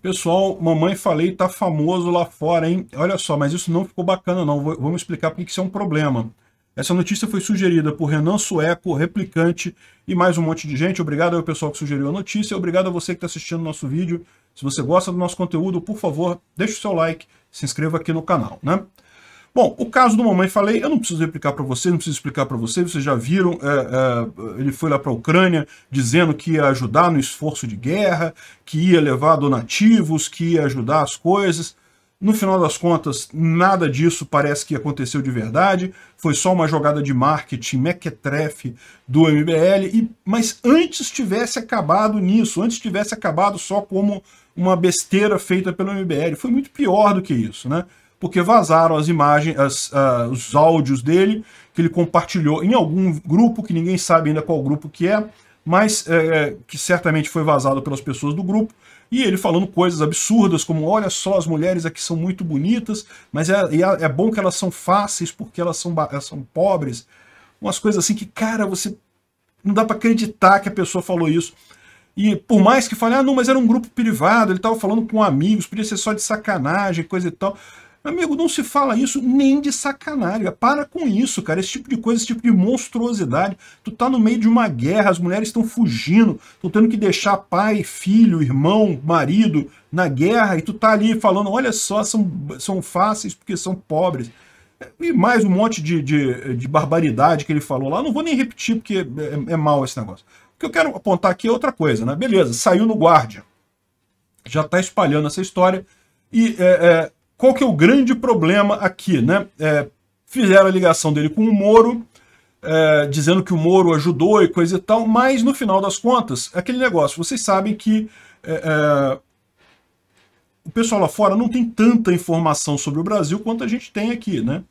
Pessoal, mamãe falei tá famoso lá fora, hein? Olha só, mas isso não ficou bacana não. vamos explicar porque isso é um problema. Essa notícia foi sugerida por Renan Sueco, Replicante e mais um monte de gente. Obrigado ao pessoal que sugeriu a notícia. Obrigado a você que está assistindo o nosso vídeo. Se você gosta do nosso conteúdo, por favor, deixe o seu like, se inscreva aqui no canal, né? Bom, o caso do Mamãe Falei, eu não preciso replicar para vocês, não preciso explicar para vocês, vocês já viram, é, é, ele foi lá para a Ucrânia dizendo que ia ajudar no esforço de guerra, que ia levar donativos, que ia ajudar as coisas. No final das contas, nada disso parece que aconteceu de verdade, foi só uma jogada de marketing mequetrefe do MBL, e, mas antes tivesse acabado nisso, antes tivesse acabado só como uma besteira feita pelo MBL, foi muito pior do que isso, né? porque vazaram as imagens, as, uh, os áudios dele, que ele compartilhou em algum grupo, que ninguém sabe ainda qual grupo que é, mas é, que certamente foi vazado pelas pessoas do grupo, e ele falando coisas absurdas, como olha só, as mulheres aqui são muito bonitas, mas é, é, é bom que elas são fáceis porque elas são, são pobres. Umas coisas assim que, cara, você não dá para acreditar que a pessoa falou isso. E por mais que fale, ah, não, mas era um grupo privado, ele estava falando com amigos, podia ser só de sacanagem, coisa e tal. Amigo, não se fala isso nem de sacanagem. É, para com isso, cara. Esse tipo de coisa, esse tipo de monstruosidade. Tu tá no meio de uma guerra, as mulheres estão fugindo, estão tendo que deixar pai, filho, irmão, marido na guerra, e tu tá ali falando, olha só, são, são fáceis porque são pobres. E mais um monte de, de, de barbaridade que ele falou lá. Não vou nem repetir porque é, é mal esse negócio. O que eu quero apontar aqui é outra coisa, né? Beleza, saiu no Guardian. Já tá espalhando essa história. E é, é, qual que é o grande problema aqui, né? É, fizeram a ligação dele com o Moro, é, dizendo que o Moro ajudou e coisa e tal, mas no final das contas, aquele negócio, vocês sabem que é, é o pessoal lá fora não tem tanta informação sobre o Brasil quanto a gente tem aqui, né?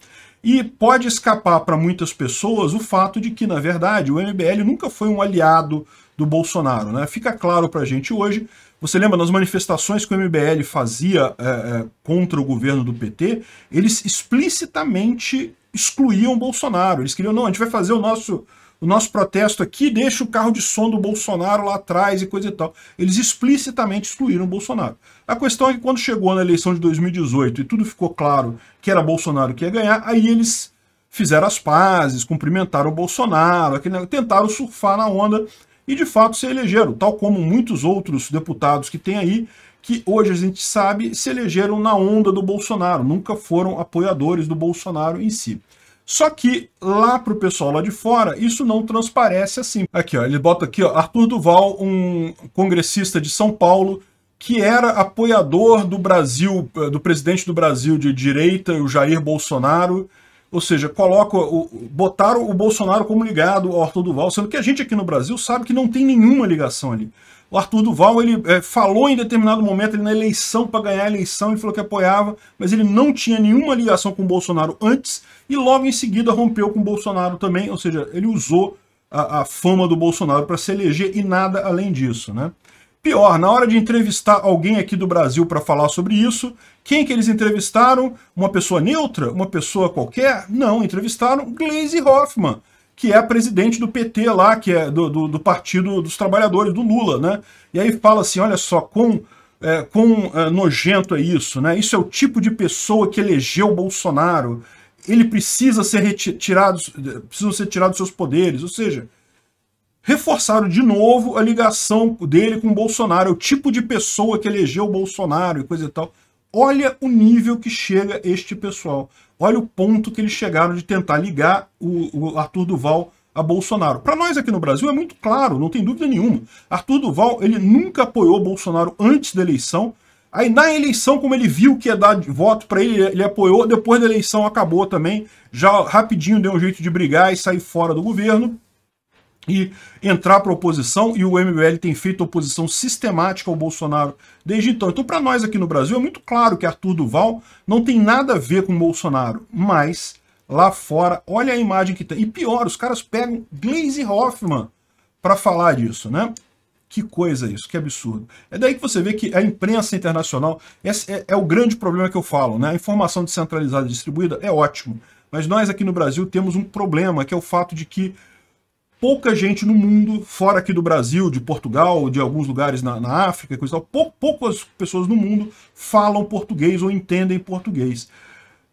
E pode escapar para muitas pessoas o fato de que, na verdade, o MBL nunca foi um aliado do Bolsonaro. Né? Fica claro para a gente hoje. Você lembra, nas manifestações que o MBL fazia é, contra o governo do PT, eles explicitamente excluíam Bolsonaro. Eles queriam, não, a gente vai fazer o nosso o nosso protesto aqui deixa o carro de som do Bolsonaro lá atrás e coisa e tal. Eles explicitamente excluíram o Bolsonaro. A questão é que quando chegou na eleição de 2018 e tudo ficou claro que era Bolsonaro que ia ganhar, aí eles fizeram as pazes, cumprimentaram o Bolsonaro, tentaram surfar na onda e de fato se elegeram, tal como muitos outros deputados que tem aí, que hoje a gente sabe se elegeram na onda do Bolsonaro, nunca foram apoiadores do Bolsonaro em si. Só que lá para o pessoal lá de fora, isso não transparece assim. Aqui, ó, ele bota aqui, ó, Arthur Duval, um congressista de São Paulo, que era apoiador do Brasil, eh, do presidente do Brasil de direita, o Jair Bolsonaro. Ou seja, coloca o, botaram o Bolsonaro como ligado ao Arthur Duval, sendo que a gente aqui no Brasil sabe que não tem nenhuma ligação ali. O Arthur Duval ele é, falou em determinado momento, ele na eleição, para ganhar a eleição, ele falou que apoiava, mas ele não tinha nenhuma ligação com o Bolsonaro antes e logo em seguida rompeu com o Bolsonaro também, ou seja, ele usou a, a fama do Bolsonaro para se eleger e nada além disso, né? Pior, na hora de entrevistar alguém aqui do Brasil para falar sobre isso, quem que eles entrevistaram? Uma pessoa neutra? Uma pessoa qualquer? Não, entrevistaram Glaze Hoffman, que é presidente do PT lá, que é do, do, do Partido dos Trabalhadores, do Lula, né? E aí fala assim, olha só, com é, quão é, nojento é isso, né? Isso é o tipo de pessoa que elegeu Bolsonaro. Ele precisa ser retirado, precisa ser tirados seus poderes. Ou seja, reforçaram de novo a ligação dele com Bolsonaro, é o tipo de pessoa que elegeu Bolsonaro e coisa e tal. Olha o nível que chega este pessoal. Olha o ponto que eles chegaram de tentar ligar o, o Arthur Duval a Bolsonaro. Para nós aqui no Brasil é muito claro, não tem dúvida nenhuma. Arthur Duval, ele nunca apoiou Bolsonaro antes da eleição. Aí na eleição, como ele viu que ia dar voto para ele, ele apoiou. Depois da eleição acabou também. Já rapidinho deu um jeito de brigar e sair fora do governo e entrar para oposição, e o MBL tem feito oposição sistemática ao Bolsonaro desde então. Então, para nós aqui no Brasil, é muito claro que Arthur Duval não tem nada a ver com Bolsonaro, mas lá fora, olha a imagem que tem. E pior, os caras pegam Glaze Hoffman para falar disso, né? Que coisa isso, que absurdo. É daí que você vê que a imprensa internacional, esse é, é o grande problema que eu falo, né? A informação descentralizada e distribuída é ótimo, mas nós aqui no Brasil temos um problema, que é o fato de que pouca gente no mundo, fora aqui do Brasil, de Portugal, de alguns lugares na, na África, coisa tal, pou, poucas pessoas no mundo falam português ou entendem português.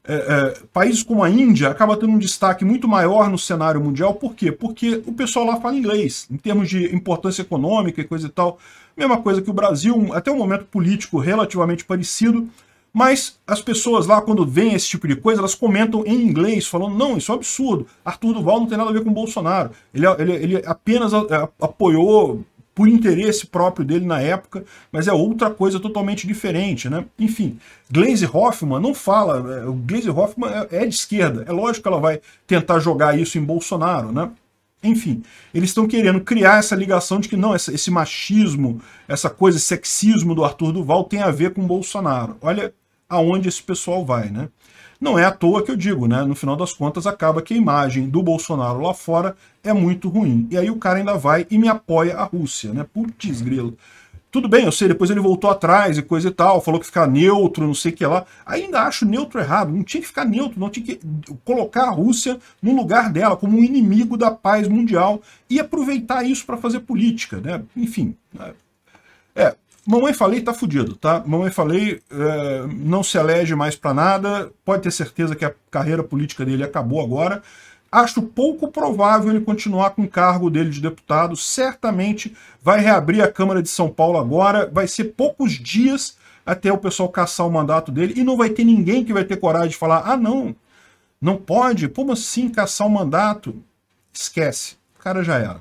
É, é, países como a Índia acaba tendo um destaque muito maior no cenário mundial, por quê? Porque o pessoal lá fala inglês, em termos de importância econômica e coisa e tal. Mesma coisa que o Brasil, até um momento político relativamente parecido, mas as pessoas lá, quando veem esse tipo de coisa, elas comentam em inglês, falando, não, isso é um absurdo, Arthur Duval não tem nada a ver com Bolsonaro. Ele, ele, ele apenas apoiou por interesse próprio dele na época, mas é outra coisa totalmente diferente, né? Enfim, Glaze Hoffman não fala, é, o Glaze Hoffman é, é de esquerda, é lógico que ela vai tentar jogar isso em Bolsonaro, né? Enfim, eles estão querendo criar essa ligação de que não, esse machismo, essa coisa, sexismo do Arthur Duval tem a ver com Bolsonaro. Olha aonde esse pessoal vai, né? Não é à toa que eu digo, né? No final das contas, acaba que a imagem do Bolsonaro lá fora é muito ruim. E aí o cara ainda vai e me apoia a Rússia, né? Putz, grilo. Tudo bem, eu sei, depois ele voltou atrás e coisa e tal, falou que ficar neutro, não sei o que lá. Ainda acho neutro errado, não tinha que ficar neutro, não tinha que colocar a Rússia no lugar dela como um inimigo da paz mundial e aproveitar isso para fazer política, né? Enfim, né? Mamãe Falei tá fudido, tá? Mamãe Falei é, não se elege mais para nada, pode ter certeza que a carreira política dele acabou agora. Acho pouco provável ele continuar com o cargo dele de deputado. Certamente vai reabrir a Câmara de São Paulo agora. Vai ser poucos dias até o pessoal caçar o mandato dele. E não vai ter ninguém que vai ter coragem de falar: ah, não, não pode. Como assim caçar o mandato? Esquece. O cara já era.